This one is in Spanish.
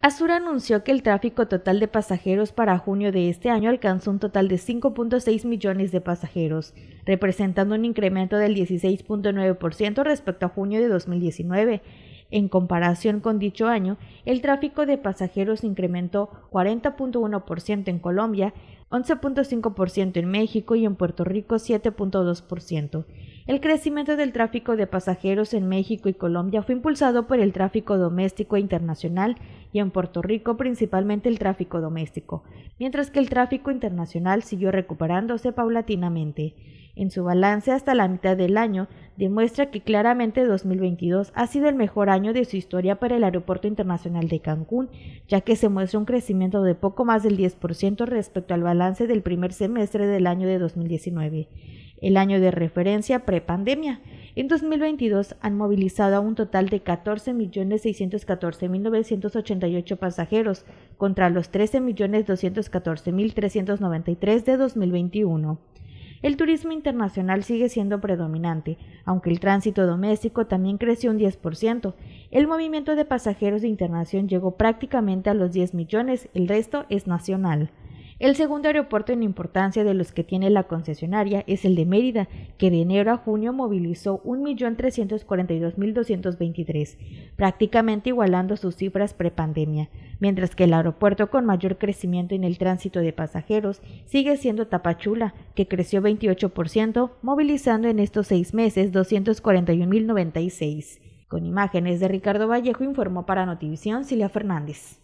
Azur anunció que el tráfico total de pasajeros para junio de este año alcanzó un total de 5.6 millones de pasajeros, representando un incremento del 16.9% respecto a junio de 2019. En comparación con dicho año, el tráfico de pasajeros incrementó 40.1% en Colombia, 11.5% en México y en Puerto Rico 7.2%. El crecimiento del tráfico de pasajeros en México y Colombia fue impulsado por el tráfico doméstico e internacional y en Puerto Rico principalmente el tráfico doméstico, mientras que el tráfico internacional siguió recuperándose paulatinamente. En su balance hasta la mitad del año demuestra que claramente 2022 ha sido el mejor año de su historia para el Aeropuerto Internacional de Cancún, ya que se muestra un crecimiento de poco más del 10% respecto al balance del primer semestre del año de 2019 el año de referencia prepandemia. En 2022 han movilizado a un total de 14.614.988 pasajeros contra los 13.214.393 de 2021. El turismo internacional sigue siendo predominante, aunque el tránsito doméstico también creció un 10%. El movimiento de pasajeros de internación llegó prácticamente a los 10 millones, el resto es nacional. El segundo aeropuerto en importancia de los que tiene la concesionaria es el de Mérida, que de enero a junio movilizó 1.342.223, prácticamente igualando sus cifras prepandemia, mientras que el aeropuerto con mayor crecimiento en el tránsito de pasajeros sigue siendo Tapachula, que creció 28%, movilizando en estos seis meses 241.096. Con imágenes de Ricardo Vallejo informó para Notivisión Silvia Fernández.